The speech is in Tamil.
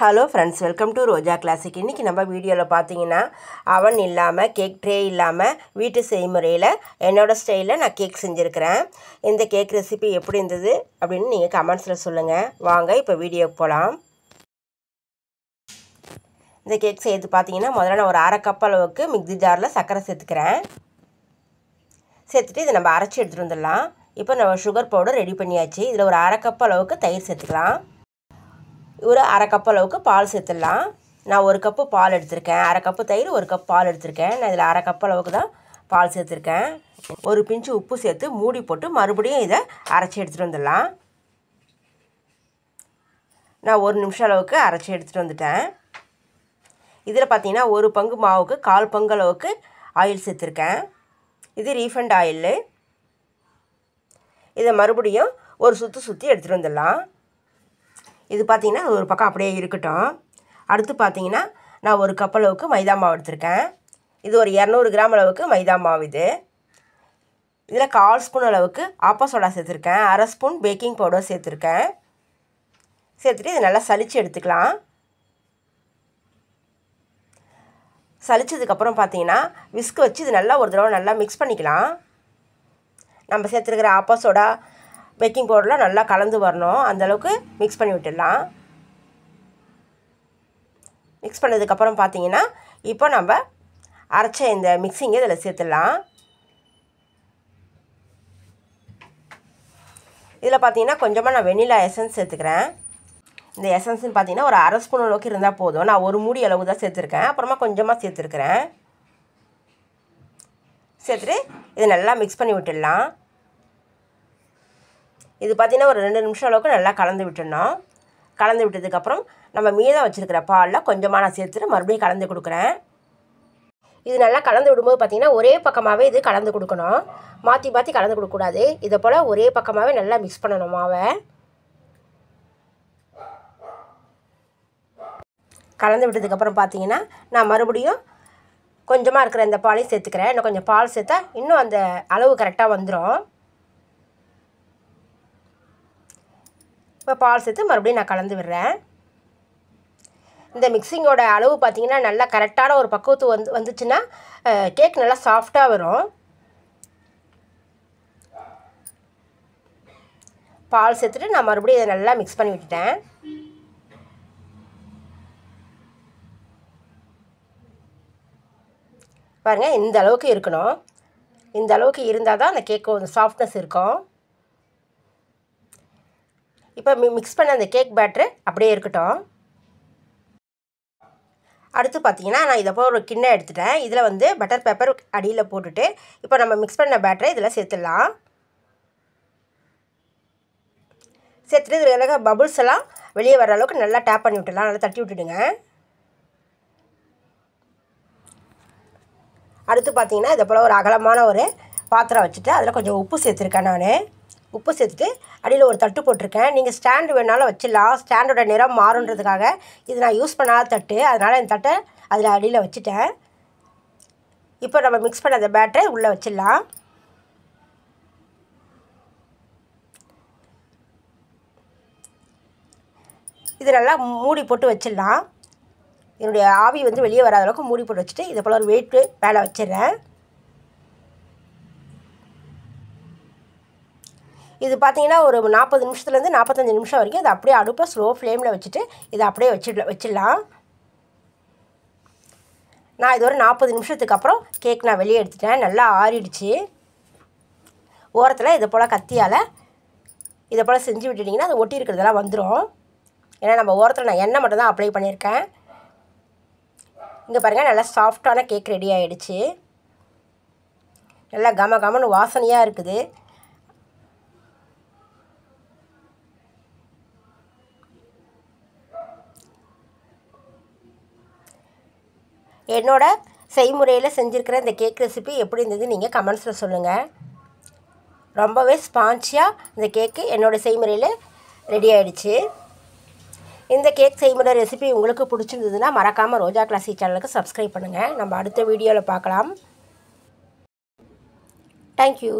hello friends welcome to Roja classic இன்றைக்கி நம்ம வீடியோவில் பார்த்தீங்கன்னா அவன் இல்லாமல் கேக் ட்ரே இல்லாமல் வீட்டு செய்முறையில் என்னோடய ஸ்டைலில் நான் கேக் செஞ்சுருக்கிறேன் இந்த கேக் ரெசிபி எப்படி இருந்தது அப்படின்னு நீங்கள் கமெண்ட்ஸில் சொல்லுங்கள் வாங்க இப்போ வீடியோக்கு போகலாம் இந்த கேக் செய்யறது பார்த்தீங்கன்னா முதல்ல நான் ஒரு அரை கப் அளவுக்கு மிக்சி ஜாரில் சர்க்கரை சேர்த்துக்கிறேன் சேர்த்துட்டு இதை நம்ம அரைச்சி எடுத்துகிட்டு வந்துடலாம் இப்போ நம்ம சுகர் பவுடர் ரெடி பண்ணியாச்சு இதில் ஒரு அரை கப் அளவுக்கு தயிர் சேர்த்துக்கலாம் ஒரு அரை கப் அளவுக்கு பால் சேர்த்துடலாம் நான் ஒரு கப்பு பால் எடுத்திருக்கேன் அரை கப்பு தயிர் ஒரு கப் பால் எடுத்திருக்கேன் நான் இதில் அரை கப் அளவுக்கு தான் பால் சேர்த்துருக்கேன் ஒரு பிஞ்சு உப்பு சேர்த்து மூடி போட்டு மறுபடியும் இதை அரைச்சி எடுத்துகிட்டு வந்துடலாம் நான் ஒரு நிமிஷம் அளவுக்கு அரைச்சி எடுத்துகிட்டு வந்துட்டேன் இதில் பார்த்தீங்கன்னா ஒரு பங்கு மாவுக்கு கால் பங்கு அளவுக்கு ஆயில் சேர்த்துருக்கேன் இது ரீஃபண்ட் ஆயிலு இதை மறுபடியும் ஒரு சுற்று சுற்றி எடுத்துகிட்டு வந்துடலாம் இது பார்த்திங்கன்னா ஒரு பக்கம் அப்படியே இருக்கட்டும் அடுத்து பார்த்திங்கன்னா நான் ஒரு கப் அளவுக்கு மைதா மாவு எடுத்திருக்கேன் இது ஒரு இரநூறு கிராம் அளவுக்கு மைதா மாவு இது இதில் கால் ஸ்பூன் அளவுக்கு ஆப்பா சோடா சேர்த்துருக்கேன் அரை ஸ்பூன் பேக்கிங் பவுடர் சேர்த்துருக்கேன் சேர்த்துட்டு இதை நல்லா சளிச்சு எடுத்துக்கலாம் சளிச்சதுக்கப்புறம் பார்த்தீங்கன்னா விஸ்க் வச்சு இது நல்லா ஒரு தடவை நல்லா மிக்ஸ் பண்ணிக்கலாம் நம்ம சேர்த்துருக்கிற அப்பா சோடா பேக்கிங் பவுடர்லாம் நல்லா கலந்து வரணும் அந்தளவுக்கு மிக்ஸ் பண்ணி விட்டுடலாம் மிக்ஸ் பண்ணதுக்கப்புறம் பார்த்தீங்கன்னா இப்போ நம்ம அரைச்ச இந்த மிக்சிங்கை இதில் சேர்த்துடலாம் இதில் பார்த்தீங்கன்னா கொஞ்சமாக நான் வெண்ணிலா எசன்ஸ் சேர்த்துக்கிறேன் இந்த எசன்ஸ்னு பார்த்தீங்கன்னா ஒரு அரை ஸ்பூன் அளவுக்கு இருந்தால் போதும் நான் ஒரு மூடி அளவு தான் சேர்த்துருக்கேன் அப்புறமா கொஞ்சமாக சேர்த்துருக்குறேன் சேர்த்துட்டு இதை நல்லா மிக்ஸ் பண்ணி விட்டுடலாம் இது பார்த்திங்கன்னா ஒரு ரெண்டு நிமிஷம் அளவுக்கு நல்லா கலந்து விட்டுடணும் கலந்து விட்டதுக்கப்புறம் நம்ம மீதம் வச்சுருக்கிற பாலில் கொஞ்சமாக நான் சேர்த்துட்டு மறுபடியும் கலந்து கொடுக்குறேன் இது நல்லா கலந்து விடும்போது பார்த்திங்கன்னா ஒரே பக்கமாகவே இது கலந்து கொடுக்கணும் மாற்றி மாற்றி கலந்து கொடுக்கக்கூடாது இதை போல் ஒரே பக்கமாகவே நல்லா மிக்ஸ் பண்ணணும் மாவை கலந்து விட்டதுக்கப்புறம் பார்த்தீங்கன்னா நான் மறுபடியும் கொஞ்சமாக இருக்கிற இந்த பாலையும் சேர்த்துக்கிறேன் இன்னும் கொஞ்சம் பால் சேர்த்தா இன்னும் அந்த அளவு கரெக்டாக வந்துடும் இப்போ பால் சேர்த்து மறுபடியும் நான் கலந்து விடுறேன் இந்த மிக்சிங்கோட அளவு பார்த்திங்கன்னா நல்லா கரெக்டான ஒரு பக்குவத்து வந்து வந்துச்சுன்னா கேக் நல்லா சாஃப்டாக வரும் பால் சேர்த்துட்டு நான் மறுபடியும் இதை நல்லா மிக்ஸ் பண்ணி விட்டுட்டேன் பாருங்கள் இந்த அளவுக்கு இருக்கணும் இந்த அளவுக்கு இருந்தால் தான் அந்த கேக்கு வந்து சாஃப்ட்னஸ் இருக்கும் இப்போ மிக்ஸ் பண்ண அந்த கேக் பேட்ரு அப்படியே இருக்கட்டும் அடுத்து பார்த்தீங்கன்னா நான் இதை போக ஒரு கிண்ணை எடுத்துட்டேன் இதில் வந்து பட்டர் பேப்பர் அடியில் போட்டுட்டு இப்போ நம்ம மிக்ஸ் பண்ண பேட்டரை இதில் சேர்த்துடலாம் சேர்த்துட்டு இதில் எனக்கு பபுள்ஸ் எல்லாம் வெளியே வர அளவுக்கு நல்லா டேப் பண்ணி விட்டுலாம் நல்லா தட்டி விட்டுடுங்க அடுத்து பார்த்தீங்கன்னா இதை போல் ஒரு அகலமான ஒரு பாத்திரம் வச்சுட்டு அதில் கொஞ்சம் உப்பு சேர்த்துருக்கேன் நான் உப்பு சேர்த்துட்டு அடியில் ஒரு தட்டு போட்டிருக்கேன் நீங்கள் ஸ்டாண்டு வேணாலும் வச்சிடலாம் ஸ்டாண்டோட நிறம் மாறுன்றதுக்காக இது நான் யூஸ் பண்ணாத தட்டு அதனால் இந்த தட்டை அதில் அடியில் வச்சுட்டேன் இப்போ நம்ம மிக்ஸ் பண்ண அந்த பேட்டரை உள்ளே வச்சிடலாம் இது நல்லா மூடி போட்டு வச்சிடலாம் என்னுடைய ஆவி வந்து வெளியே வராத அளவுக்கு மூடி போட்டு வச்சுட்டு இதை போல் ஒரு வெயிட்டு மேலே வச்சிடுறேன் இது பார்த்தீங்கன்னா ஒரு நாற்பது நிமிஷத்துலேருந்து நாற்பத்தஞ்சு நிமிஷம் வரைக்கும் இதை அப்படியே அடுப்பை ஸ்லோ ஃப்ளேமில் வச்சுட்டு இதை அப்படியே வச்சிடல வச்சிடலாம் நான் இது ஒரு நாற்பது நிமிஷத்துக்கு அப்புறம் கேக் நான் வெளியே எடுத்துட்டேன் நல்லா ஆறிடுச்சு ஓரத்தில் இதை போல் கத்தியால் இதை போல் செஞ்சு விட்டுட்டிங்கன்னா அது ஒட்டி இருக்கிறதெல்லாம் வந்துடும் ஏன்னா நம்ம ஓரத்தில் நான் எண்ணெய் மட்டும் தான் அப்ளை பண்ணியிருக்கேன் இங்கே பாருங்கள் நல்லா சாஃப்டான கேக் ரெடி ஆகிடுச்சு நல்லா கம கமன்னு வாசனையாக இருக்குது என்னோட செய்முறையில் செஞ்சுருக்கிற இந்த கேக் ரெசிபி எப்படி இருந்தது நீங்கள் கமெண்ட்ஸில் சொல்லுங்கள் ரொம்பவே ஸ்பான்ச்சியாக இந்த கேக்கு என்னோடய செய்முறையில் ரெடி ஆகிடுச்சு இந்த கேக் செய்முறை ரெசிபி உங்களுக்கு பிடிச்சிருந்ததுன்னா மறக்காமல் ரோஜா கிளாசி சேனலுக்கு சப்ஸ்கிரைப் பண்ணுங்கள் நம்ம அடுத்த வீடியோவில் பார்க்கலாம் தேங்க்யூ